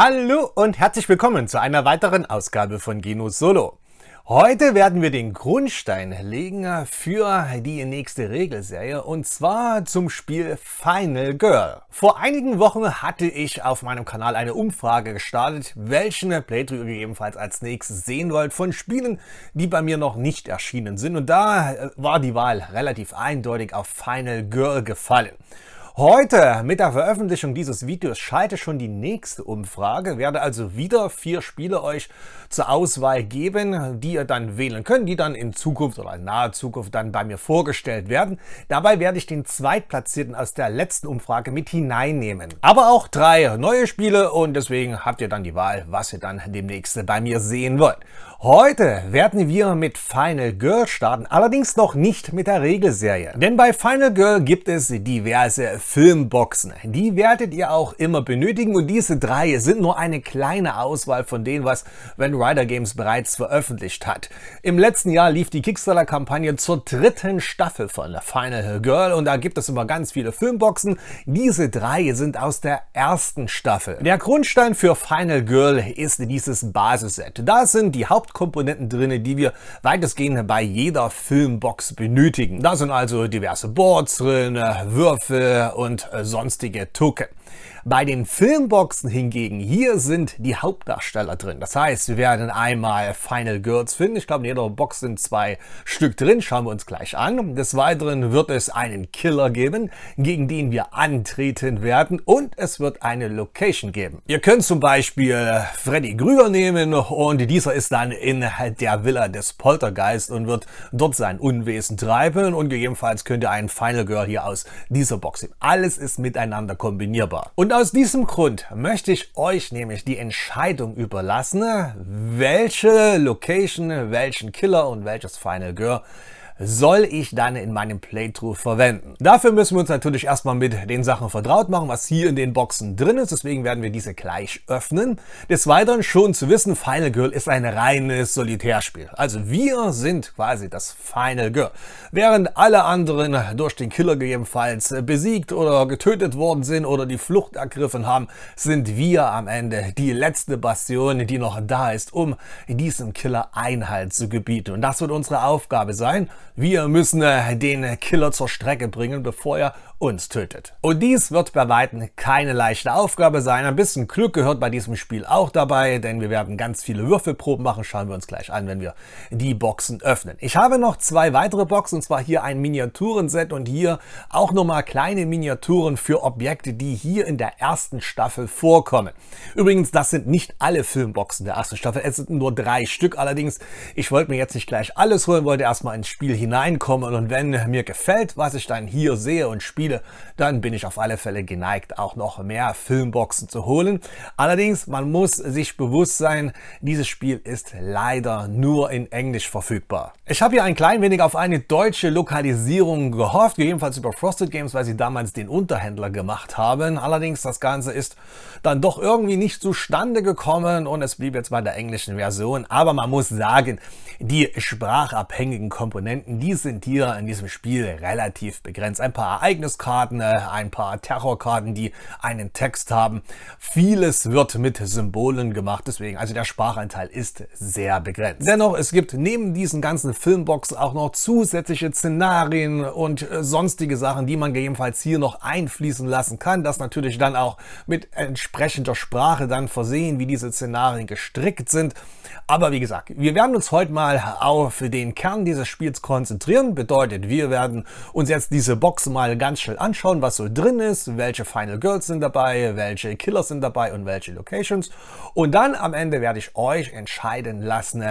Hallo und herzlich willkommen zu einer weiteren Ausgabe von Geno Solo. Heute werden wir den Grundstein legen für die nächste Regelserie und zwar zum Spiel Final Girl. Vor einigen Wochen hatte ich auf meinem Kanal eine Umfrage gestartet, welchen Playthrough ihr ebenfalls als nächstes sehen wollt von Spielen, die bei mir noch nicht erschienen sind und da äh, war die Wahl relativ eindeutig auf Final Girl gefallen. Heute mit der Veröffentlichung dieses Videos schalte schon die nächste Umfrage, werde also wieder vier Spiele euch zur Auswahl geben, die ihr dann wählen könnt, die dann in Zukunft oder in naher Zukunft dann bei mir vorgestellt werden. Dabei werde ich den Zweitplatzierten aus der letzten Umfrage mit hineinnehmen. Aber auch drei neue Spiele und deswegen habt ihr dann die Wahl, was ihr dann demnächst bei mir sehen wollt. Heute werden wir mit Final Girl starten, allerdings noch nicht mit der Regelserie. Denn bei Final Girl gibt es diverse Filmboxen. Die werdet ihr auch immer benötigen und diese drei sind nur eine kleine Auswahl von denen, was, wenn du Rider Games bereits veröffentlicht hat. Im letzten Jahr lief die Kickstarter-Kampagne zur dritten Staffel von The Final Girl und da gibt es immer ganz viele Filmboxen. Diese drei sind aus der ersten Staffel. Der Grundstein für Final Girl ist dieses Basisset. Da sind die Hauptkomponenten drin, die wir weitestgehend bei jeder Filmbox benötigen. Da sind also diverse Boards drin, Würfel und sonstige Token. Bei den Filmboxen hingegen, hier sind die Hauptdarsteller drin. Das heißt, wir werden einmal Final Girls finden. Ich glaube, in jeder Box sind zwei Stück drin. Schauen wir uns gleich an. Des Weiteren wird es einen Killer geben, gegen den wir antreten werden. Und es wird eine Location geben. Ihr könnt zum Beispiel Freddy Krüger nehmen und dieser ist dann in der Villa des Poltergeist und wird dort sein Unwesen treiben. Und gegebenenfalls könnt ihr einen Final Girl hier aus dieser Box nehmen. Alles ist miteinander kombinierbar. Und aus diesem Grund möchte ich euch nämlich die Entscheidung überlassen, welche Location, welchen Killer und welches Final Girl soll ich dann in meinem Playthrough verwenden. Dafür müssen wir uns natürlich erstmal mit den Sachen vertraut machen, was hier in den Boxen drin ist. Deswegen werden wir diese gleich öffnen. Des Weiteren schon zu wissen, Final Girl ist ein reines Solitärspiel. Also wir sind quasi das Final Girl. Während alle anderen durch den Killer gegebenenfalls besiegt oder getötet worden sind oder die Flucht ergriffen haben, sind wir am Ende die letzte Bastion, die noch da ist, um diesem Killer Einhalt zu gebieten. Und das wird unsere Aufgabe sein, wir müssen äh, den Killer zur Strecke bringen, bevor er uns tötet. Und dies wird bei Weitem keine leichte Aufgabe sein. Ein bisschen Glück gehört bei diesem Spiel auch dabei, denn wir werden ganz viele Würfelproben machen. Schauen wir uns gleich an, wenn wir die Boxen öffnen. Ich habe noch zwei weitere Boxen, und zwar hier ein Miniaturenset und hier auch nochmal kleine Miniaturen für Objekte, die hier in der ersten Staffel vorkommen. Übrigens, das sind nicht alle Filmboxen der ersten Staffel. Es sind nur drei Stück. Allerdings, ich wollte mir jetzt nicht gleich alles holen, wollte erstmal ins Spiel hineinkommen. Und wenn mir gefällt, was ich dann hier sehe und spiele, viele, dann bin ich auf alle Fälle geneigt, auch noch mehr Filmboxen zu holen. Allerdings, man muss sich bewusst sein, dieses Spiel ist leider nur in Englisch verfügbar. Ich habe hier ein klein wenig auf eine deutsche Lokalisierung gehofft, jedenfalls über Frosted Games, weil sie damals den Unterhändler gemacht haben. Allerdings, das Ganze ist dann doch irgendwie nicht zustande gekommen und es blieb jetzt bei der englischen Version. Aber man muss sagen, die sprachabhängigen Komponenten, die sind hier in diesem Spiel relativ begrenzt. Ein paar Ereignisse Angriffskarten, äh, ein paar Terrorkarten, die einen Text haben. Vieles wird mit Symbolen gemacht, deswegen, also der Sprachanteil ist sehr begrenzt. Dennoch, es gibt neben diesen ganzen Filmboxen auch noch zusätzliche Szenarien und äh, sonstige Sachen, die man gegebenenfalls hier noch einfließen lassen kann. Das natürlich dann auch mit entsprechender Sprache dann versehen, wie diese Szenarien gestrickt sind. Aber wie gesagt, wir werden uns heute mal auf den Kern dieses Spiels konzentrieren. Bedeutet, wir werden uns jetzt diese Box mal ganz Special anschauen, was so drin ist, welche Final Girls sind dabei, welche Killers sind dabei und welche Locations. Und dann am Ende werde ich euch entscheiden lassen,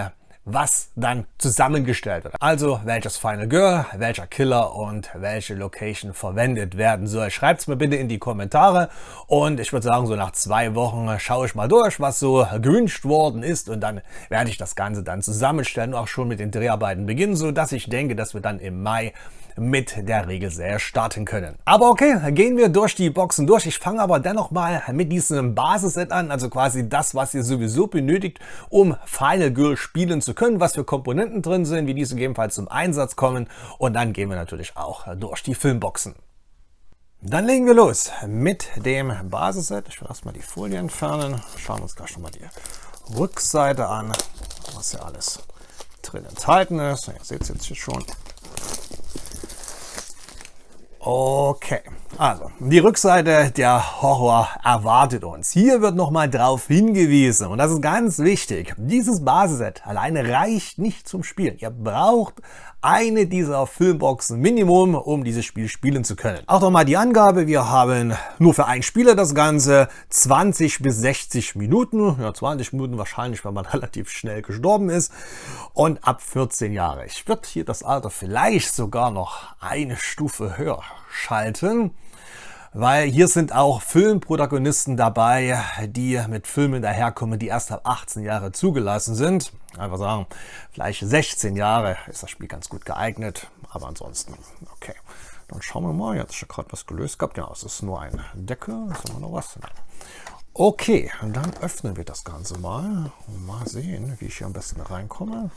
was dann zusammengestellt wird. Also welches Final Girl, welcher Killer und welche Location verwendet werden soll. Schreibt es mir bitte in die Kommentare und ich würde sagen, so nach zwei Wochen schaue ich mal durch, was so gewünscht worden ist und dann werde ich das Ganze dann zusammenstellen und auch schon mit den Dreharbeiten beginnen, sodass ich denke, dass wir dann im Mai mit der Regelserie starten können. Aber okay, gehen wir durch die Boxen durch. Ich fange aber dennoch mal mit diesem Basisset an, also quasi das, was ihr sowieso benötigt, um Final Girl spielen zu können, was für Komponenten drin sind, wie diese gegebenenfalls zum Einsatz kommen und dann gehen wir natürlich auch durch die Filmboxen. Dann legen wir los mit dem Basisset. Ich will erstmal die Folie entfernen. Schauen wir uns gleich nochmal die Rückseite an, was hier alles drin enthalten ist. Ihr seht es jetzt hier schon. Okay, also die Rückseite der Horror erwartet uns. Hier wird nochmal drauf hingewiesen und das ist ganz wichtig. Dieses Basisset alleine reicht nicht zum Spielen. Ihr braucht eine dieser Filmboxen Minimum, um dieses Spiel spielen zu können. Auch nochmal die Angabe, wir haben nur für einen Spieler das Ganze 20 bis 60 Minuten. Ja, 20 Minuten wahrscheinlich, weil man relativ schnell gestorben ist. Und ab 14 Jahre. Ich würde hier das Alter vielleicht sogar noch eine Stufe höher schalten. weil hier sind auch Filmprotagonisten dabei, die mit Filmen daherkommen, die erst ab 18 Jahre zugelassen sind. Einfach sagen, vielleicht 16 Jahre ist das Spiel ganz gut geeignet, aber ansonsten, okay. Dann schauen wir mal, jetzt ist ja gerade was gelöst gehabt. Ja, es ist nur ein Deckel. ist immer noch was. Okay, dann öffnen wir das Ganze mal und mal sehen, wie ich hier am besten reinkomme.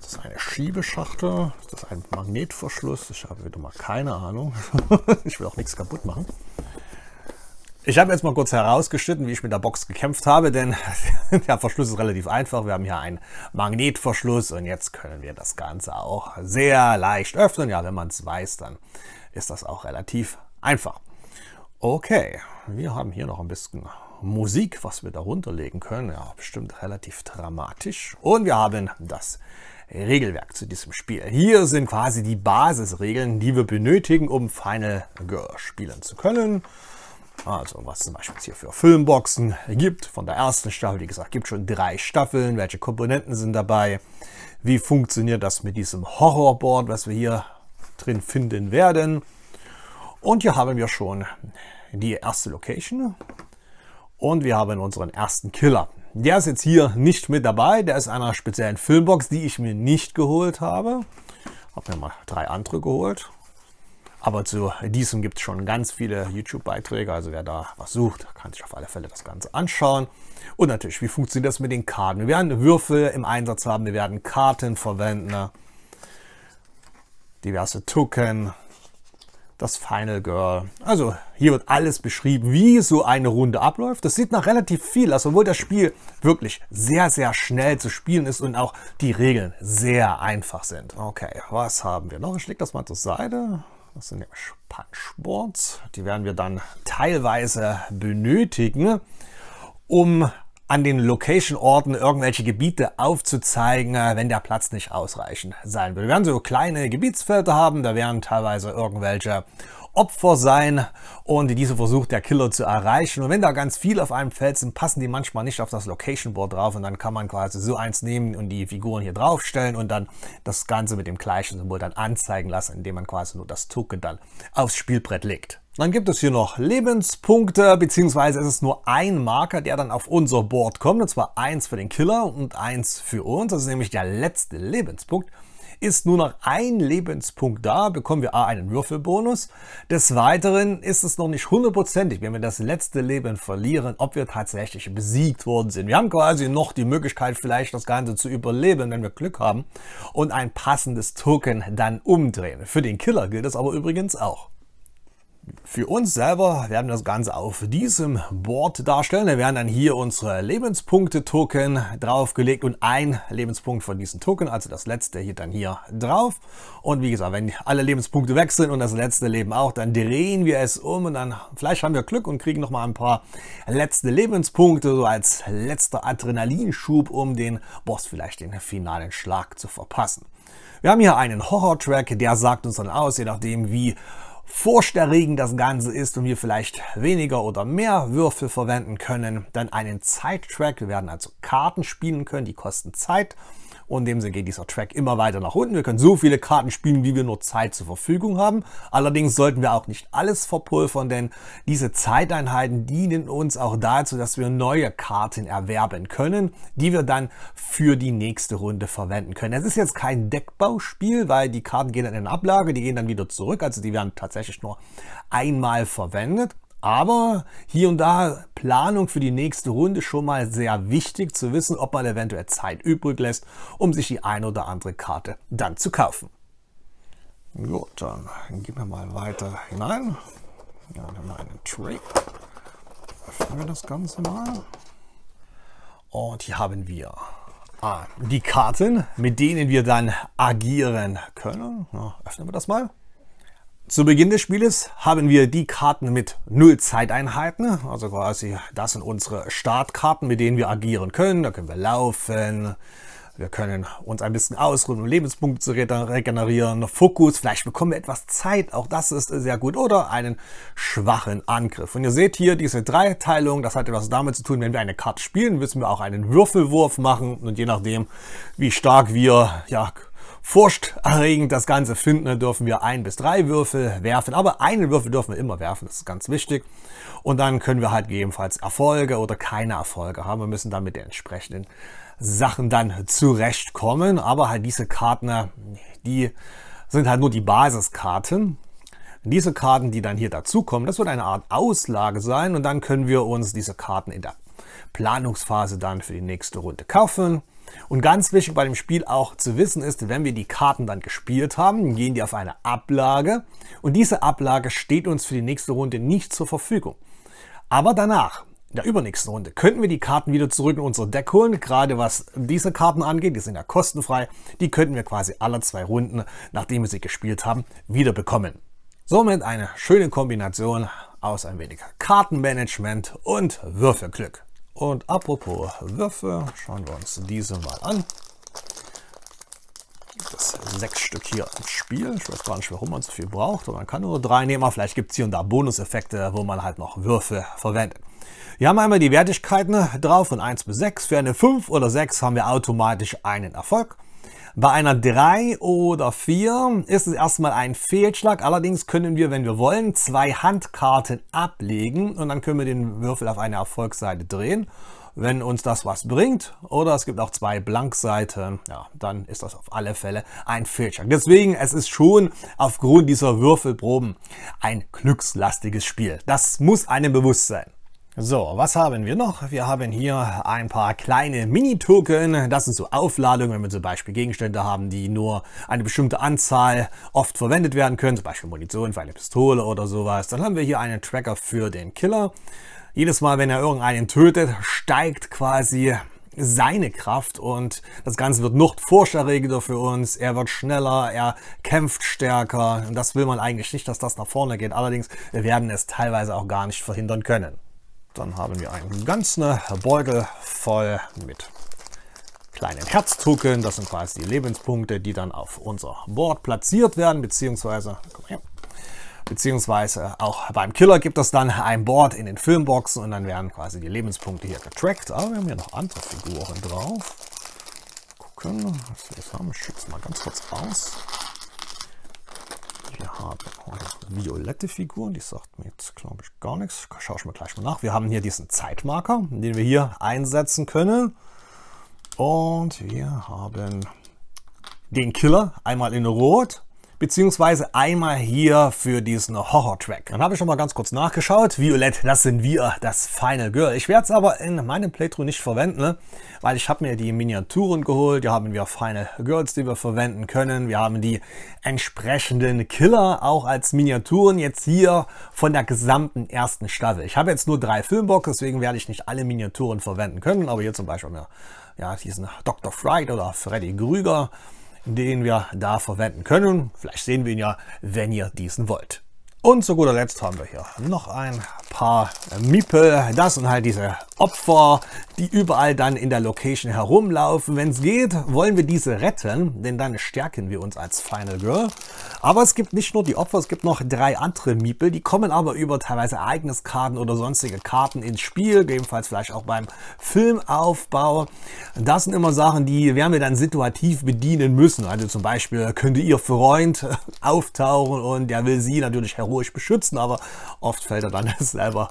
Ist das eine Schiebeschachtel? Ist das ein Magnetverschluss? Ich habe wieder mal keine Ahnung. ich will auch nichts kaputt machen. Ich habe jetzt mal kurz herausgeschnitten, wie ich mit der Box gekämpft habe, denn der Verschluss ist relativ einfach. Wir haben hier einen Magnetverschluss und jetzt können wir das Ganze auch sehr leicht öffnen. Ja, wenn man es weiß, dann ist das auch relativ einfach. Okay, wir haben hier noch ein bisschen Musik, was wir darunter legen können. Ja, bestimmt relativ dramatisch. Und wir haben das Regelwerk zu diesem Spiel. Hier sind quasi die Basisregeln, die wir benötigen, um Final Girl spielen zu können. Also was zum Beispiel hier für Filmboxen gibt. Von der ersten Staffel, wie gesagt, gibt schon drei Staffeln. Welche Komponenten sind dabei? Wie funktioniert das mit diesem Horrorboard, was wir hier drin finden werden? Und hier haben wir schon die erste Location. Und wir haben unseren ersten Killer. Der ist jetzt hier nicht mit dabei. Der ist einer speziellen Filmbox, die ich mir nicht geholt habe. Habe mir mal drei andere geholt. Aber zu diesem gibt es schon ganz viele YouTube-Beiträge. Also wer da was sucht, kann sich auf alle Fälle das Ganze anschauen. Und natürlich, wie funktioniert das mit den Karten? Wir werden Würfel im Einsatz haben, wir werden Karten verwenden, diverse Token, das Final Girl. Also hier wird alles beschrieben, wie so eine Runde abläuft. Das sieht nach relativ viel aus, obwohl das Spiel wirklich sehr, sehr schnell zu spielen ist und auch die Regeln sehr einfach sind. Okay, was haben wir noch? Ich lege das mal zur Seite. Das sind nämlich Punchboards. Die werden wir dann teilweise benötigen, um an den Location-Orten irgendwelche Gebiete aufzuzeigen, äh, wenn der Platz nicht ausreichend sein würde. Wir werden so kleine Gebietsfelder haben, da werden teilweise irgendwelche Opfer sein und diese versucht der Killer zu erreichen. Und wenn da ganz viel auf einem Feld sind, passen die manchmal nicht auf das Location Board drauf und dann kann man quasi so eins nehmen und die Figuren hier draufstellen und dann das Ganze mit dem gleichen Symbol dann anzeigen lassen, indem man quasi nur das Token dann aufs Spielbrett legt. Dann gibt es hier noch Lebenspunkte, beziehungsweise es ist nur ein Marker, der dann auf unser Board kommt, und zwar eins für den Killer und eins für uns, das ist nämlich der letzte Lebenspunkt. Ist nur noch ein Lebenspunkt da, bekommen wir A einen Würfelbonus. Des Weiteren ist es noch nicht hundertprozentig, wenn wir das letzte Leben verlieren, ob wir tatsächlich besiegt worden sind. Wir haben quasi noch die Möglichkeit, vielleicht das Ganze zu überleben, wenn wir Glück haben und ein passendes Token dann umdrehen. Für den Killer gilt das aber übrigens auch. Für uns selber werden wir das Ganze auf diesem Board darstellen. Da werden dann hier unsere Lebenspunkte-Token draufgelegt und ein Lebenspunkt von diesen Token, also das letzte hier dann hier drauf. Und wie gesagt, wenn alle Lebenspunkte weg sind und das letzte Leben auch, dann drehen wir es um und dann vielleicht haben wir Glück und kriegen nochmal ein paar letzte Lebenspunkte, so als letzter Adrenalinschub, um den Boss vielleicht den finalen Schlag zu verpassen. Wir haben hier einen Horror-Track, der sagt uns dann aus, je nachdem wie furchterregend das Ganze ist und wir vielleicht weniger oder mehr Würfel verwenden können. Dann einen Zeit-Track. Wir werden also Karten spielen können, die kosten Zeit. Und in dem Sinne geht dieser Track immer weiter nach unten. Wir können so viele Karten spielen, wie wir nur Zeit zur Verfügung haben. Allerdings sollten wir auch nicht alles verpulvern, denn diese Zeiteinheiten dienen uns auch dazu, dass wir neue Karten erwerben können, die wir dann für die nächste Runde verwenden können. Es ist jetzt kein Deckbauspiel, weil die Karten gehen dann in Ablage, die gehen dann wieder zurück. Also die werden tatsächlich nur einmal verwendet. Aber hier und da Planung für die nächste Runde schon mal sehr wichtig zu wissen, ob man eventuell Zeit übrig lässt, um sich die ein oder andere Karte dann zu kaufen. Gut, dann gehen wir mal weiter hinein. Ja, dann haben einen Tray. Öffnen wir das Ganze mal. Und hier haben wir ah, die Karten, mit denen wir dann agieren können. Ja, öffnen wir das mal. Zu Beginn des Spieles haben wir die Karten mit null Zeiteinheiten, also quasi das sind unsere Startkarten, mit denen wir agieren können. Da können wir laufen, wir können uns ein bisschen ausruhen, um Lebenspunkte zu regenerieren, Fokus, vielleicht bekommen wir etwas Zeit, auch das ist sehr gut, oder einen schwachen Angriff. Und ihr seht hier diese Dreiteilung, das hat etwas damit zu tun, wenn wir eine Karte spielen, müssen wir auch einen Würfelwurf machen und je nachdem, wie stark wir ja, furchterregend das Ganze finden. Da dürfen wir ein bis drei Würfel werfen, aber einen Würfel dürfen wir immer werfen, das ist ganz wichtig. Und dann können wir halt gegebenenfalls Erfolge oder keine Erfolge haben. Wir müssen dann mit den entsprechenden Sachen dann zurechtkommen. Aber halt diese Karten, die sind halt nur die Basiskarten. Diese Karten, die dann hier dazukommen, das wird eine Art Auslage sein und dann können wir uns diese Karten in der Planungsphase dann für die nächste Runde kaufen. Und ganz wichtig bei dem Spiel auch zu wissen ist, wenn wir die Karten dann gespielt haben, gehen die auf eine Ablage und diese Ablage steht uns für die nächste Runde nicht zur Verfügung. Aber danach, in der übernächsten Runde, könnten wir die Karten wieder zurück in unser Deck holen. Gerade was diese Karten angeht, die sind ja kostenfrei, die könnten wir quasi alle zwei Runden, nachdem wir sie gespielt haben, wieder bekommen. Somit eine schöne Kombination aus ein wenig Kartenmanagement und Würfelglück. Und apropos Würfe, schauen wir uns diese mal an. Das sechs Stück hier im Spiel. Ich weiß gar nicht, warum man so viel braucht. Und man kann nur drei nehmen, aber vielleicht gibt es hier und da Bonuseffekte, wo man halt noch Würfe verwendet. Wir haben einmal die Wertigkeiten drauf von 1 bis 6. Für eine 5 oder 6 haben wir automatisch einen Erfolg. Bei einer 3 oder 4 ist es erstmal ein Fehlschlag. Allerdings können wir, wenn wir wollen, zwei Handkarten ablegen und dann können wir den Würfel auf eine Erfolgsseite drehen. Wenn uns das was bringt oder es gibt auch zwei Blankseiten, ja, dann ist das auf alle Fälle ein Fehlschlag. Deswegen, es ist schon aufgrund dieser Würfelproben ein glückslastiges Spiel. Das muss einem bewusst sein. So, was haben wir noch? Wir haben hier ein paar kleine Mini-Token. Das sind so Aufladungen, wenn wir zum Beispiel Gegenstände haben, die nur eine bestimmte Anzahl oft verwendet werden können, zum Beispiel Munition für eine Pistole oder sowas. Dann haben wir hier einen Tracker für den Killer. Jedes Mal, wenn er irgendeinen tötet, steigt quasi seine Kraft und das Ganze wird noch forscherregender für uns. Er wird schneller, er kämpft stärker und das will man eigentlich nicht, dass das nach vorne geht. Allerdings, wir werden es teilweise auch gar nicht verhindern können. Dann haben wir einen ganzen ne Beutel voll mit kleinen Herztuckeln. Das sind quasi die Lebenspunkte, die dann auf unser Board platziert werden, beziehungsweise, her, beziehungsweise auch beim Killer gibt es dann ein Board in den Filmboxen und dann werden quasi die Lebenspunkte hier getrackt. Aber wir haben hier noch andere Figuren drauf. Gucken, was wir jetzt haben. Ich schütze mal ganz kurz aus. Wir haben violette Figuren, die sagt mir jetzt, glaube ich, gar nichts. Schauen wir gleich mal nach. Wir haben hier diesen Zeitmarker, den wir hier einsetzen können. Und wir haben den Killer einmal in Rot beziehungsweise einmal hier für diesen Horror-Track. Dann habe ich schon mal ganz kurz nachgeschaut. Violett, das sind wir, das Final Girl. Ich werde es aber in meinem Playthrough nicht verwenden, ne? weil ich habe mir die Miniaturen geholt. Hier haben wir Final Girls, die wir verwenden können. Wir haben die entsprechenden Killer auch als Miniaturen jetzt hier von der gesamten ersten Staffel. Ich habe jetzt nur drei Filmboxen, deswegen werde ich nicht alle Miniaturen verwenden können, aber hier zum Beispiel ja, diesen Dr. Fright oder Freddy Krüger den wir da verwenden können. Vielleicht sehen wir ihn ja, wenn ihr diesen wollt. Und zu guter Letzt haben wir hier noch ein paar Miepel. Das sind halt diese Opfer, die überall dann in der Location herumlaufen. Wenn es geht, wollen wir diese retten, denn dann stärken wir uns als Final Girl. Aber es gibt nicht nur die Opfer, es gibt noch drei andere Miepel. Die kommen aber über teilweise Ereigniskarten oder sonstige Karten ins Spiel, gegebenenfalls vielleicht auch beim Filmaufbau. Das sind immer Sachen, die werden wir dann situativ bedienen müssen. Also zum Beispiel könnte ihr Freund auftauchen und der will sie natürlich herum heroisch beschützen, aber oft fällt er dann selber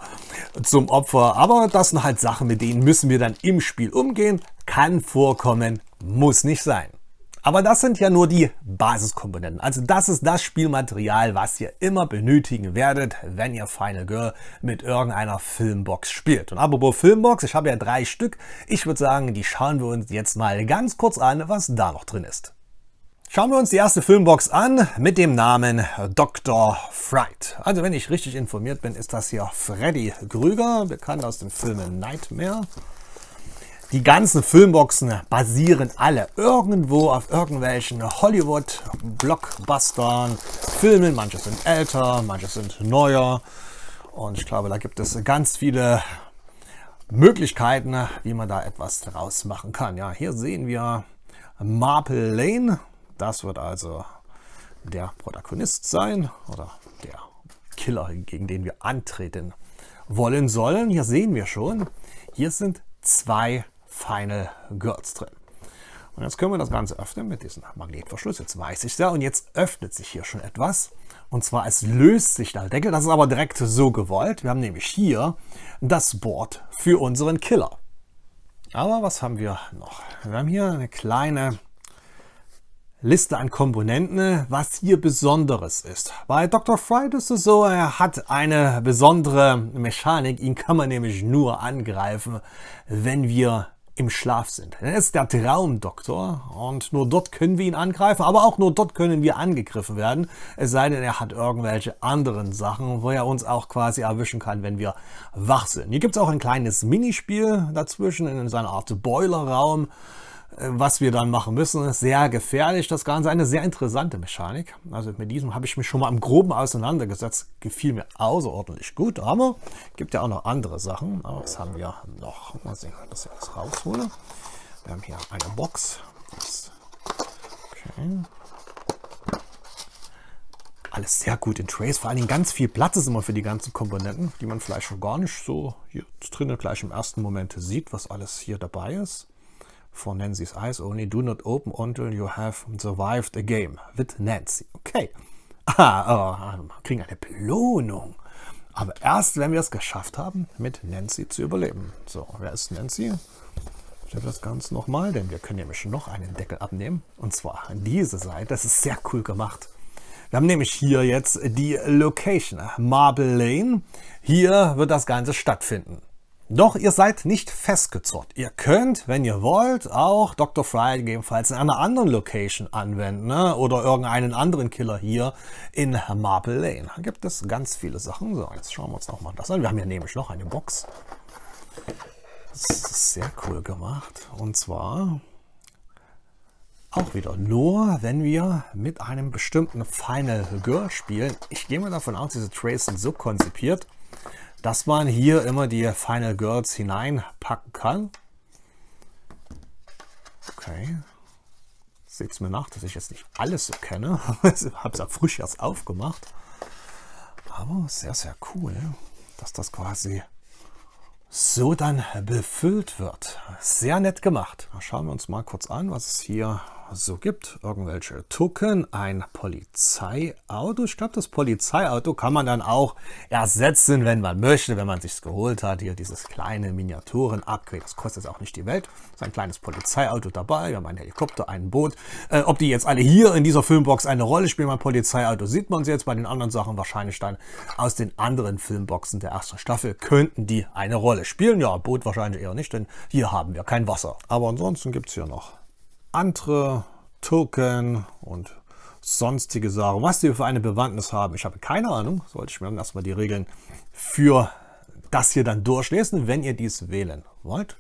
zum Opfer. Aber das sind halt Sachen, mit denen müssen wir dann im Spiel umgehen. Kann vorkommen, muss nicht sein. Aber das sind ja nur die Basiskomponenten. Also das ist das Spielmaterial, was ihr immer benötigen werdet, wenn ihr Final Girl mit irgendeiner Filmbox spielt. Und apropos Filmbox, ich habe ja drei Stück. Ich würde sagen, die schauen wir uns jetzt mal ganz kurz an, was da noch drin ist. Schauen wir uns die erste Filmbox an mit dem Namen Dr. Fright. Also wenn ich richtig informiert bin, ist das hier Freddy Krüger, bekannt aus dem Film Nightmare. Die ganzen Filmboxen basieren alle irgendwo auf irgendwelchen Hollywood-Blockbustern, Filmen. Manche sind älter, manche sind neuer. Und ich glaube, da gibt es ganz viele Möglichkeiten, wie man da etwas draus machen kann. Ja, hier sehen wir Marple Lane. Das wird also der Protagonist sein oder der Killer, gegen den wir antreten wollen sollen. Hier sehen wir schon, hier sind zwei Final Girls drin. Und jetzt können wir das Ganze öffnen mit diesem Magnetverschluss. Jetzt weiß ich es ja. Und jetzt öffnet sich hier schon etwas. Und zwar, es löst sich der Deckel. Das ist aber direkt so gewollt. Wir haben nämlich hier das Board für unseren Killer. Aber was haben wir noch? Wir haben hier eine kleine Liste an Komponenten, was hier Besonderes ist. Bei Dr. Fright ist es so, er hat eine besondere Mechanik. Ihn kann man nämlich nur angreifen, wenn wir im Schlaf sind. Er ist der Traumdoktor und nur dort können wir ihn angreifen, aber auch nur dort können wir angegriffen werden, es sei denn, er hat irgendwelche anderen Sachen, wo er uns auch quasi erwischen kann, wenn wir wach sind. Hier gibt es auch ein kleines Minispiel dazwischen in so einer Art Boilerraum. Äh, was wir dann machen müssen. ist sehr gefährlich, das Ganze. Eine sehr interessante Mechanik. Also mit diesem habe ich mich schon mal im Groben auseinandergesetzt. Gefiel mir außerordentlich gut, aber gibt ja auch noch andere Sachen. Aber was haben wir noch? Mal sehen, ob ich das raushole. Wir haben hier eine Box. Okay. Alles sehr gut in Trace. Vor allen Dingen ganz viel Platz ist immer für die ganzen Komponenten, die man vielleicht schon gar nicht so hier drinnen gleich im ersten Moment sieht, was alles hier dabei ist von Nancy's Eyes Only Do Not Open Until You Have Survived a Game with Nancy. Okay. Ah, oh, kriegen eine Belohnung. Aber erst, wenn wir es geschafft haben, mit Nancy zu überleben. So, wer ist Nancy? Ich habe das Ganze nochmal, denn wir können nämlich noch einen Deckel abnehmen. Und zwar an diese Seite. Das ist sehr cool gemacht. Wir haben nämlich hier jetzt die Location, Marble Lane. Hier wird das Ganze stattfinden. Doch ihr seid nicht festgezurrt. Ihr könnt, wenn ihr wollt, auch Dr. Fry gegebenenfalls in einer anderen Location anwenden ne? oder irgendeinen anderen Killer hier in Marble Lane. Da gibt es ganz viele Sachen. So, jetzt schauen wir uns nochmal das an. Wir haben hier nämlich noch eine Box. Das ist sehr cool gemacht. Und zwar auch wieder nur, wenn wir mit einem bestimmten Final Girl spielen. Ich gehe mal davon aus, diese Trace sind so konzipiert, dass man hier immer die Final Girls hineinpacken kann. Okay. Seht es mir nach, dass ich jetzt nicht alles so kenne. ich habe es ja frisch erst aufgemacht. Aber sehr, sehr cool, dass das quasi so dann befüllt wird. Sehr nett gemacht. Schauen wir uns mal kurz an, was es hier so gibt, irgendwelche Tucken, ein Polizeiauto. Ich glaube, das Polizeiauto kann man dann auch ersetzen, wenn man möchte, wenn man es geholt hat. Hier dieses kleine Miniaturen-Upgrade, das kostet auch nicht die Welt. Ist ein kleines Polizeiauto dabei, wir haben einen Helikopter, ein Boot. Äh, ob die jetzt alle hier in dieser Filmbox eine Rolle spielen beim Polizeiauto, sieht man sie jetzt. Bei den anderen Sachen wahrscheinlich dann aus den anderen Filmboxen der ersten Staffel könnten die eine Rolle spielen. Ja, Boot wahrscheinlich eher nicht, denn hier haben wir kein Wasser. Aber ansonsten gibt es hier noch andere Token und sonstige Sachen, was sie für eine Bewandtnis haben. Ich habe keine Ahnung, sollte ich mir dann erstmal die Regeln für das hier dann durchlesen, wenn ihr dies wählen wollt.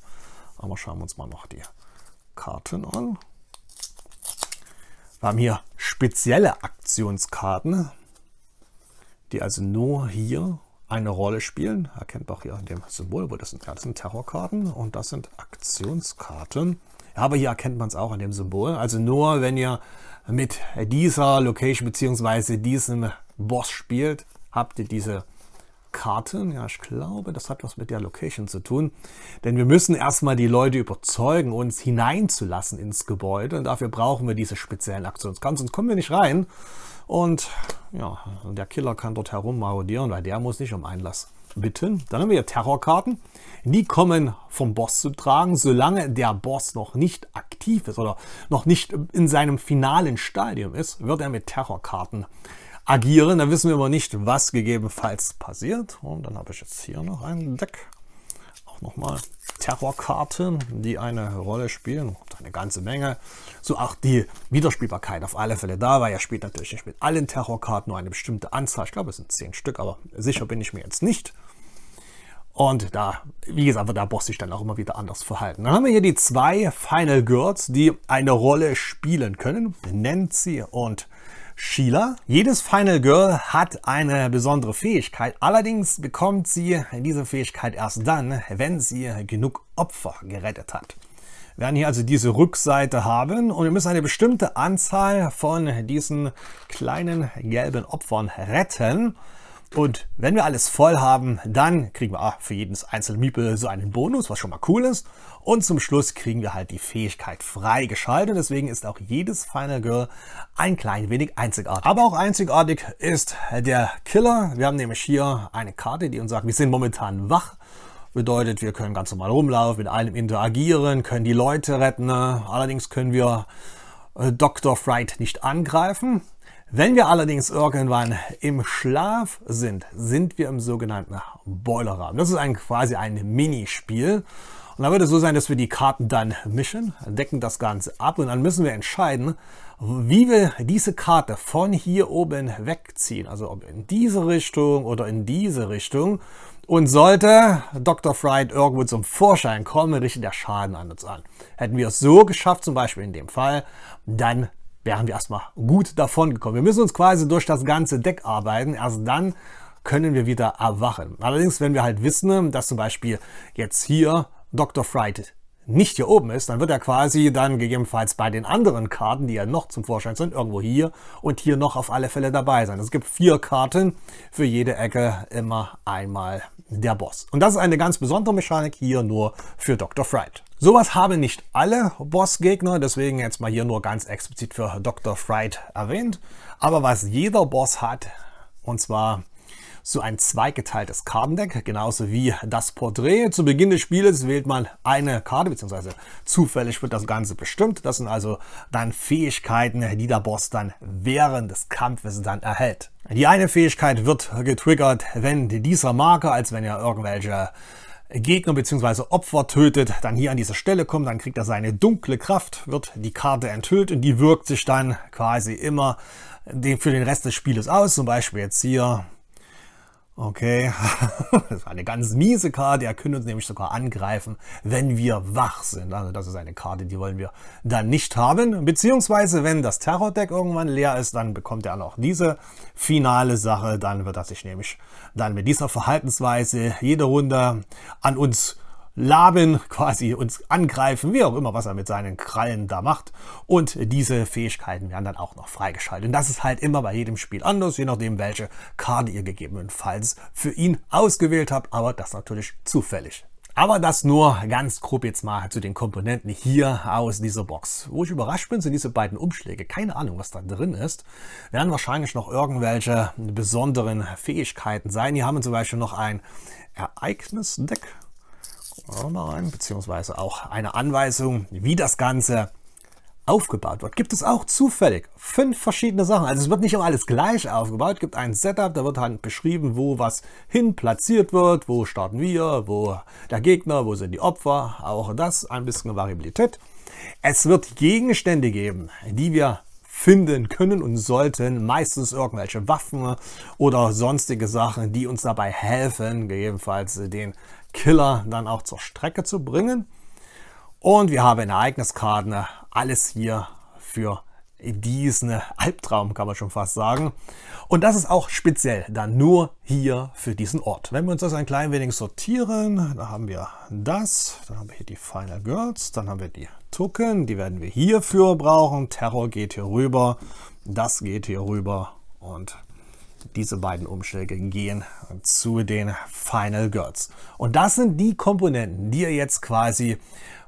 Aber schauen wir uns mal noch die Karten an. Wir haben hier spezielle Aktionskarten, die also nur hier eine Rolle spielen. Erkennt auch hier an dem Symbol, wo das sind, ja, das sind Terrorkarten und das sind Aktionskarten. Aber hier erkennt man es auch an dem Symbol. Also nur wenn ihr mit dieser Location bzw. diesem Boss spielt, habt ihr diese Karten. Ja, ich glaube, das hat was mit der Location zu tun. Denn wir müssen erstmal die Leute überzeugen, uns hineinzulassen ins Gebäude. Und dafür brauchen wir diese speziellen Aktionskarten, sonst kommen wir nicht rein. Und ja, der Killer kann dort herum marodieren, weil der muss nicht um Einlass bitten. Dann haben wir Terrorkarten. Die kommen vom Boss zu tragen, solange der Boss noch nicht aktiv ist oder noch nicht in seinem finalen Stadium ist, wird er mit Terrorkarten agieren. Da wissen wir aber nicht, was gegebenenfalls passiert. Und dann habe ich jetzt hier noch ein Deck. Auch nochmal Terrorkarten, die eine Rolle spielen. Eine ganze Menge. So auch die Wiederspielbarkeit auf alle Fälle da, weil er spielt natürlich nicht mit allen Terrorkarten, nur eine bestimmte Anzahl. Ich glaube, es sind zehn Stück, aber sicher bin ich mir jetzt nicht. Und da, wie gesagt, wird der Boss sich dann auch immer wieder anders verhalten. Dann haben wir hier die zwei Final Girls, die eine Rolle spielen können. Nancy und Sheila. Jedes Final Girl hat eine besondere Fähigkeit. Allerdings bekommt sie diese Fähigkeit erst dann, wenn sie genug Opfer gerettet hat. Wir werden hier also diese Rückseite haben und wir müssen eine bestimmte Anzahl von diesen kleinen gelben Opfern retten. Und wenn wir alles voll haben, dann kriegen wir ah, für jedes einzelne Miepel so einen Bonus, was schon mal cool ist. Und zum Schluss kriegen wir halt die Fähigkeit freigeschaltet. Deswegen ist auch jedes Final Girl ein klein wenig einzigartig. Aber auch einzigartig ist der Killer. Wir haben nämlich hier eine Karte, die uns sagt, wir sind momentan wach. Bedeutet, wir können ganz normal rumlaufen, mit allem interagieren, können die Leute retten. Allerdings können wir äh, Dr. Fright nicht angreifen. Wenn wir allerdings irgendwann im Schlaf sind, sind wir im sogenannten Boilerraum. Das ist ein, quasi ein Minispiel. Und da würde es so sein, dass wir die Karten dann mischen, decken das Ganze ab und dann müssen wir entscheiden, wie wir diese Karte von hier oben wegziehen. Also ob in diese Richtung oder in diese Richtung. Und sollte Dr. Fried irgendwo zum Vorschein kommen, richtet der Schaden an uns an. Hätten wir es so geschafft, zum Beispiel in dem Fall, dann wären wir erstmal gut davon gekommen. Wir müssen uns quasi durch das ganze Deck arbeiten. Erst dann können wir wieder erwachen. Allerdings, wenn wir halt wissen, dass zum Beispiel jetzt hier Dr. Fright nicht hier oben ist, dann wird er quasi dann gegebenenfalls bei den anderen Karten, die ja noch zum Vorschein sind, irgendwo hier und hier noch auf alle Fälle dabei sein. Es gibt vier Karten, für jede Ecke immer einmal der Boss. Und das ist eine ganz besondere Mechanik hier nur für Dr. Fright. Sowas haben nicht alle Bossgegner, deswegen jetzt mal hier nur ganz explizit für Dr. Fright erwähnt. Aber was jeder Boss hat, und zwar so ein zweigeteiltes Kartendeck, genauso wie das Porträt. Zu Beginn des Spieles wählt man eine Karte, beziehungsweise zufällig wird das Ganze bestimmt. Das sind also dann Fähigkeiten, die der Boss dann während des Kampfes dann erhält. Die eine Fähigkeit wird getriggert, wenn dieser Marker, als wenn er irgendwelche Gegner bzw. Opfer tötet, dann hier an diese Stelle kommt, dann kriegt er seine dunkle Kraft, wird die Karte enthüllt und die wirkt sich dann quasi immer für den Rest des Spieles aus. Zum Beispiel jetzt hier Okay, das war eine ganz miese Karte. Er könnte uns nämlich sogar angreifen, wenn wir wach sind. Also das ist eine Karte, die wollen wir dann nicht haben. Beziehungsweise, wenn das Terror-Deck irgendwann leer ist, dann bekommt er noch diese finale Sache. Dann wird er sich nämlich dann mit dieser Verhaltensweise jede Runde an uns laben, quasi uns angreifen, wie auch immer, was er mit seinen Krallen da macht. Und diese Fähigkeiten werden dann auch noch freigeschaltet. Und das ist halt immer bei jedem Spiel anders, je nachdem, welche Karte ihr gegebenenfalls für ihn ausgewählt habt, aber das natürlich zufällig. Aber das nur ganz grob jetzt mal zu den Komponenten hier aus dieser Box. Wo ich überrascht bin, sind diese beiden Umschläge. Keine Ahnung, was da drin ist. Werden wahrscheinlich noch irgendwelche besonderen Fähigkeiten sein. Hier haben wir zum Beispiel noch ein Ereignisdeck auch beziehungsweise auch eine Anweisung, wie das Ganze aufgebaut wird. Gibt es auch zufällig fünf verschiedene Sachen. Also es wird nicht immer alles gleich aufgebaut. Es gibt ein Setup, da wird dann halt beschrieben, wo was hin platziert wird, wo starten wir, wo der Gegner, wo sind die Opfer. Auch das ein bisschen Variabilität. Es wird Gegenstände geben, die wir finden können und sollten. Meistens irgendwelche Waffen oder sonstige Sachen, die uns dabei helfen, gegebenenfalls den Killer dann auch zur Strecke zu bringen. Und wir haben Ereigniskarten, alles hier für diesen Albtraum, kann man schon fast sagen. Und das ist auch speziell, dann nur hier für diesen Ort. Wenn wir uns das ein klein wenig sortieren, da haben wir das, dann haben wir hier die Final Girls, dann haben wir die Token, die werden wir hierfür brauchen. Terror geht hier rüber, das geht hier rüber und diese beiden Umschläge gehen zu den Final Girls. Und das sind die Komponenten, die ihr jetzt quasi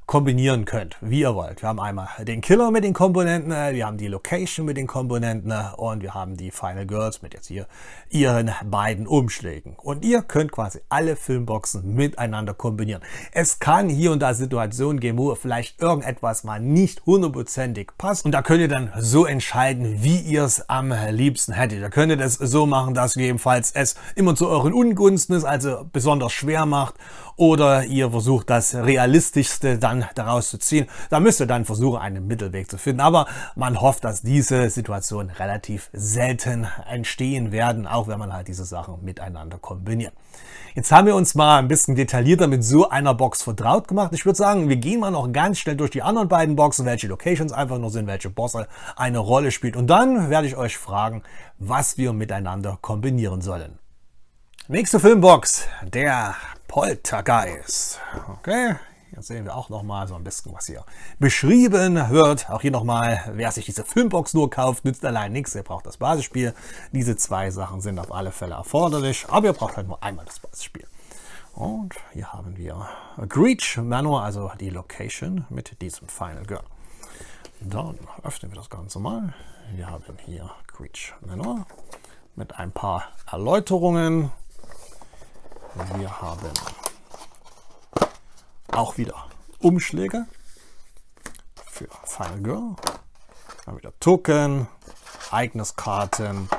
kombinieren könnt, wie ihr wollt. Wir haben einmal den Killer mit den Komponenten, wir haben die Location mit den Komponenten und wir haben die Final Girls mit jetzt hier ihren beiden Umschlägen. Und ihr könnt quasi alle Filmboxen miteinander kombinieren. Es kann hier und da Situationen geben, wo vielleicht irgendetwas mal nicht hundertprozentig passt und da könnt ihr dann so entscheiden, wie ihr es am liebsten hättet. Da könnt ihr das so machen, dass gegebenenfalls es immer zu euren Ungunsten ist, also besonders schwer macht oder ihr versucht das Realistischste dann daraus zu ziehen. Da müsst ihr dann versuchen, einen Mittelweg zu finden. Aber man hofft, dass diese Situationen relativ selten entstehen werden, auch wenn man halt diese Sachen miteinander kombiniert. Jetzt haben wir uns mal ein bisschen detaillierter mit so einer Box vertraut gemacht. Ich würde sagen, wir gehen mal noch ganz schnell durch die anderen beiden Boxen, welche Locations einfach nur sind, welche Bosse eine Rolle spielt. Und dann werde ich euch fragen, was wir miteinander kombinieren sollen. Nächste Filmbox, der Poltergeist. Okay, jetzt sehen wir auch nochmal so ein bisschen, was hier beschrieben wird. Auch hier nochmal, wer sich diese Filmbox nur kauft, nützt allein nichts. Ihr braucht das Basisspiel. Diese zwei Sachen sind auf alle Fälle erforderlich, aber ihr braucht halt nur einmal das Basisspiel. Und hier haben wir Greech Manor, also die Location mit diesem Final Girl. Dann öffnen wir das Ganze mal. Wir haben hier Greech Manor mit ein paar Erläuterungen. Wir haben auch wieder Umschläge für Final Girl. Dann wieder Token, Ereigniskarten.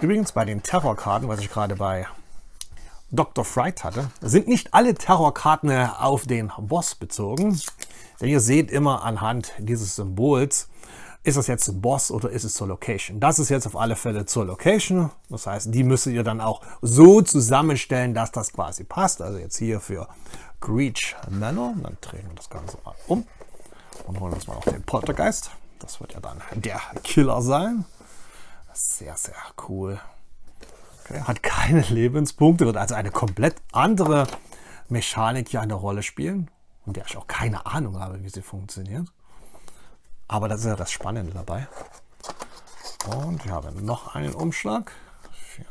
Übrigens bei den Terrorkarten, was ich gerade bei Dr. Fright hatte, sind nicht alle Terrorkarten auf den Boss bezogen. Denn ihr seht immer anhand dieses Symbols, ist es jetzt zum Boss oder ist es zur Location? Das ist jetzt auf alle Fälle zur Location. Das heißt, die müsst ihr dann auch so zusammenstellen, dass das quasi passt. Also jetzt hier für Greach Nano. Dann drehen wir das Ganze mal um und holen uns mal auf den Poltergeist. Das wird ja dann der Killer sein. Sehr, sehr cool. Okay, hat keine Lebenspunkte, wird also eine komplett andere Mechanik hier eine Rolle spielen, und der ich auch keine Ahnung habe, wie sie funktioniert. Aber das ist ja das Spannende dabei. Und wir haben noch einen Umschlag für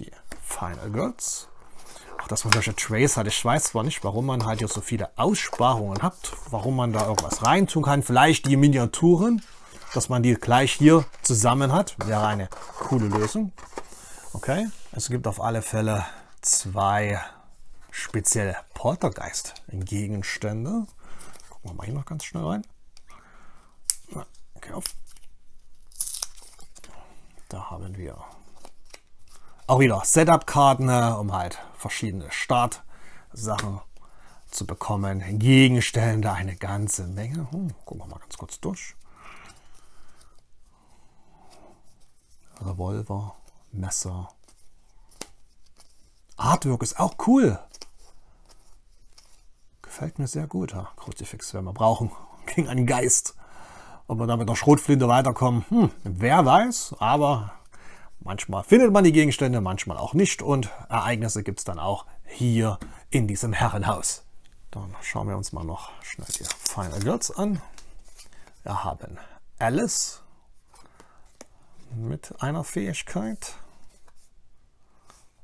die Final Girls. Auch das man solche Trays hat. Ich weiß zwar nicht, warum man halt hier so viele Aussparungen hat, warum man da irgendwas reintun kann. Vielleicht die Miniaturen, dass man die gleich hier zusammen hat. Wäre eine coole Lösung. Okay, es gibt auf alle Fälle zwei spezielle Poltergeist-Gegenstände. Gucken wir mal hier noch ganz schnell rein. Okay, auf. Da haben wir auch wieder Setup-Karten, äh, um halt verschiedene Startsachen zu bekommen. Gegenstände, eine ganze Menge. Hm, gucken wir mal ganz kurz durch. Revolver, Messer. Artwork ist auch cool. Gefällt mir sehr gut. Ja, Kruzifix werden wir brauchen. Gegen einen Geist. Ob wir da mit der Schrotflinte weiterkommen, hm, wer weiß, aber manchmal findet man die Gegenstände, manchmal auch nicht und Ereignisse gibt es dann auch hier in diesem Herrenhaus. Dann schauen wir uns mal noch schnell die Final Girls an. Wir haben Alice mit einer Fähigkeit.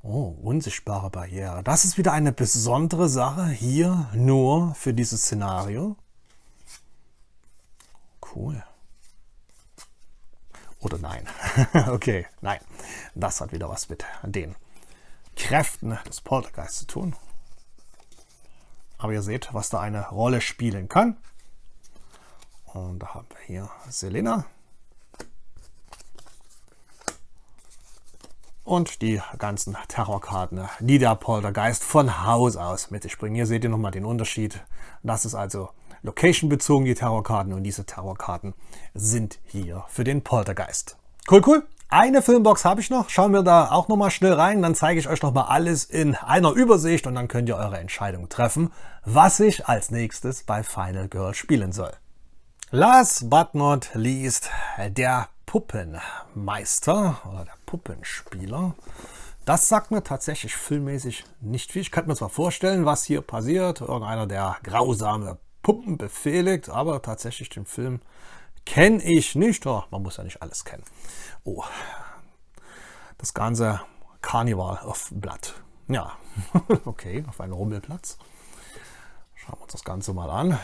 Oh, unsichtbare Barriere. Das ist wieder eine besondere Sache hier nur für dieses Szenario. Cool. Oder nein. okay, nein. Das hat wieder was mit den Kräften des Poltergeist zu tun. Aber ihr seht, was da eine Rolle spielen kann. Und da haben wir hier Selena. Und die ganzen Terrorkarten, die der Poltergeist von Haus aus mit sich bringen. Hier seht ihr nochmal den Unterschied. Das ist also location-bezogen die Terrorkarten. und diese Terrorkarten sind hier für den Poltergeist. Cool, cool. Eine Filmbox habe ich noch. Schauen wir da auch nochmal schnell rein. Dann zeige ich euch nochmal alles in einer Übersicht und dann könnt ihr eure Entscheidung treffen, was ich als nächstes bei Final Girl spielen soll. Last but not least, der Puppenmeister oder der Puppenspieler. Das sagt mir tatsächlich filmmäßig nicht viel. Ich könnte mir zwar vorstellen, was hier passiert. Irgendeiner, der grausame Puppen befehligt, aber tatsächlich den Film kenne ich nicht. Oh, man muss ja nicht alles kennen. Oh, das ganze Karneval auf Blatt. Ja, okay, auf einen Rummelplatz. Schauen wir uns das Ganze mal an.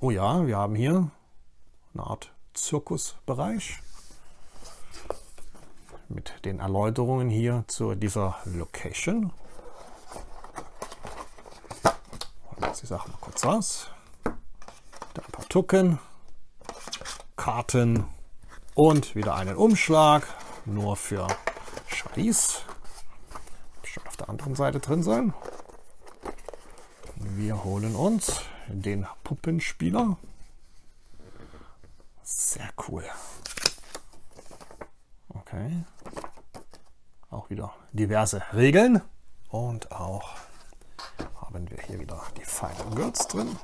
Oh ja, wir haben hier eine Art Zirkusbereich mit den Erläuterungen hier zu dieser Location. Ich jetzt die Sachen mal kurz aus. Dann ein paar Tucken, Karten und wieder einen Umschlag, nur für Scheiß. Schon auf der anderen Seite drin sein. Wir holen uns den Puppenspieler. Sehr cool. Okay. Auch wieder diverse Regeln. Und auch haben wir hier wieder die feinen Gürtel drin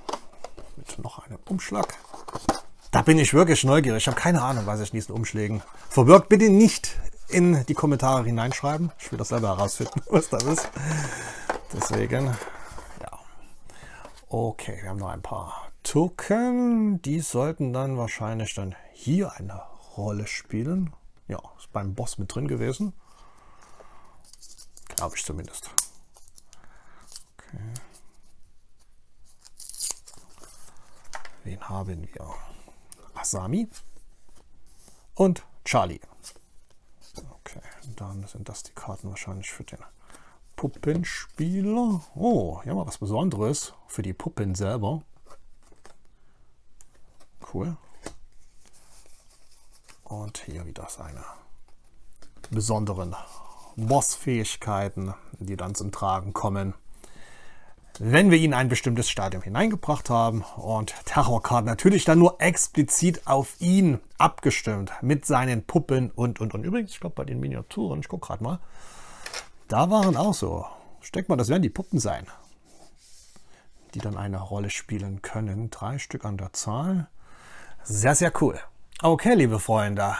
mit noch einem Umschlag. Da bin ich wirklich neugierig. Ich habe keine Ahnung, was ich in diesen Umschlägen verbirgt. Bitte nicht in die Kommentare hineinschreiben. Ich will das selber herausfinden, was das ist. Deswegen, ja. Okay, wir haben noch ein paar Token. Die sollten dann wahrscheinlich dann hier eine Rolle spielen. Ja, ist beim Boss mit drin gewesen. Glaube ich zumindest. Okay. Wen haben wir? Asami und Charlie. Okay, dann sind das die Karten wahrscheinlich für den Puppenspieler. Oh, ja mal was Besonderes für die Puppen selber. Cool. Und hier wieder seine besonderen Boss-Fähigkeiten, die dann zum Tragen kommen wenn wir ihn in ein bestimmtes Stadium hineingebracht haben. Und Terrorcard natürlich dann nur explizit auf ihn abgestimmt mit seinen Puppen und, und, und. Übrigens, ich glaube, bei den Miniaturen, ich gucke gerade mal, da waren auch so. Ich denke mal, das werden die Puppen sein, die dann eine Rolle spielen können. Drei Stück an der Zahl. Sehr, sehr cool. Okay, liebe Freunde,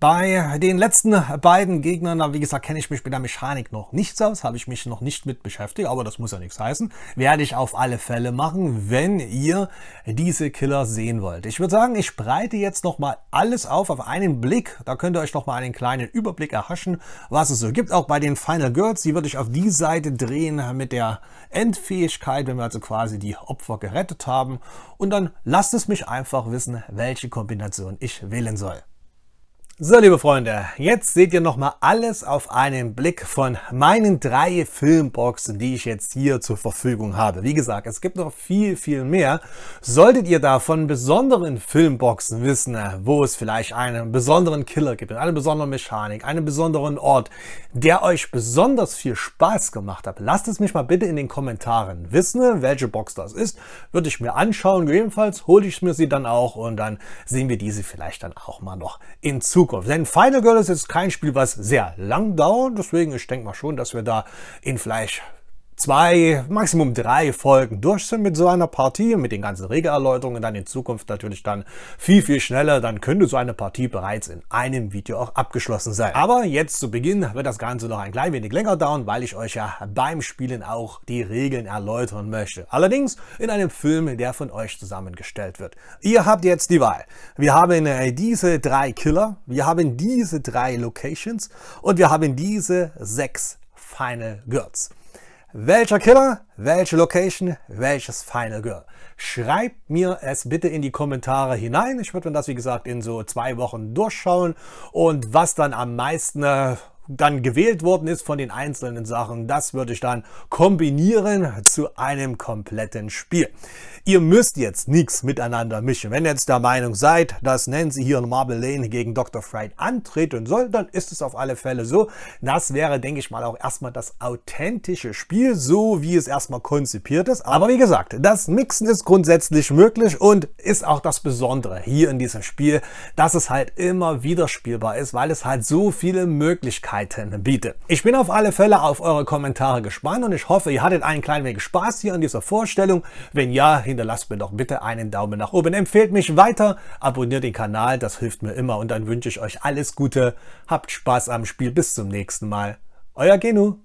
bei den letzten beiden Gegnern, wie gesagt, kenne ich mich mit der Mechanik noch nichts aus, habe ich mich noch nicht mit beschäftigt, aber das muss ja nichts heißen. Werde ich auf alle Fälle machen, wenn ihr diese Killer sehen wollt. Ich würde sagen, ich breite jetzt nochmal alles auf, auf einen Blick. Da könnt ihr euch nochmal einen kleinen Überblick erhaschen, was es so gibt. Auch bei den Final Girls, die würde ich auf die Seite drehen mit der Endfähigkeit, wenn wir also quasi die Opfer gerettet haben. Und dann lasst es mich einfach wissen, welche Kombination ich wählen soll. So, liebe Freunde, jetzt seht ihr nochmal alles auf einen Blick von meinen drei Filmboxen, die ich jetzt hier zur Verfügung habe. Wie gesagt, es gibt noch viel, viel mehr. Solltet ihr da von besonderen Filmboxen wissen, äh, wo es vielleicht einen besonderen Killer gibt, eine besondere Mechanik, einen besonderen Ort, der euch besonders viel Spaß gemacht hat, lasst es mich mal bitte in den Kommentaren wissen, welche Box das ist. Würde ich mir anschauen. jedenfalls hole ich mir sie dann auch und dann sehen wir diese vielleicht dann auch mal noch in Zukunft. Zukunft. Denn Final Girl ist jetzt kein Spiel, was sehr lang dauert. Deswegen, ich denke mal schon, dass wir da in vielleicht zwei, Maximum drei Folgen durch sind mit so einer Partie, mit den ganzen Regelerläuterungen, dann in Zukunft natürlich dann viel, viel schneller, dann könnte so eine Partie bereits in einem Video auch abgeschlossen sein. Aber jetzt zu Beginn wird das Ganze noch ein klein wenig länger dauern, weil ich euch ja beim Spielen auch die Regeln erläutern möchte. Allerdings in einem Film, der von euch zusammengestellt wird. Ihr habt jetzt die Wahl. Wir haben äh, diese drei Killer, wir haben diese drei Locations und wir haben diese sechs Final Girls. Welcher Killer, welche Location, welches Final Girl? Schreibt mir es bitte in die Kommentare hinein. Ich würde mir das, wie gesagt, in so zwei Wochen durchschauen und was dann am meisten äh, dann gewählt worden ist von den einzelnen Sachen, das würde ich dann kombinieren zu einem kompletten Spiel. Ihr müsst jetzt nichts miteinander mischen. Wenn ihr jetzt der Meinung seid, dass Nancy hier in Marble Lane gegen Dr. Fright antreten soll, dann ist es auf alle Fälle so. Das wäre, denke ich mal, auch erstmal das authentische Spiel, so wie es erstmal konzipiert ist. Aber wie gesagt, das Mixen ist grundsätzlich möglich und ist auch das Besondere hier in diesem Spiel, dass es halt immer wieder spielbar ist, weil es halt so viele Möglichkeiten Möglichkeiten bietet. Ich bin auf alle Fälle auf eure Kommentare gespannt und ich hoffe, ihr hattet einen kleinen wenig Spaß hier an dieser Vorstellung. Wenn ja, hinterlasst mir doch bitte einen Daumen nach oben, empfehlt mich weiter, abonniert den Kanal, das hilft mir immer und dann wünsche ich euch alles Gute, habt Spaß am Spiel, bis zum nächsten Mal. Euer Genu.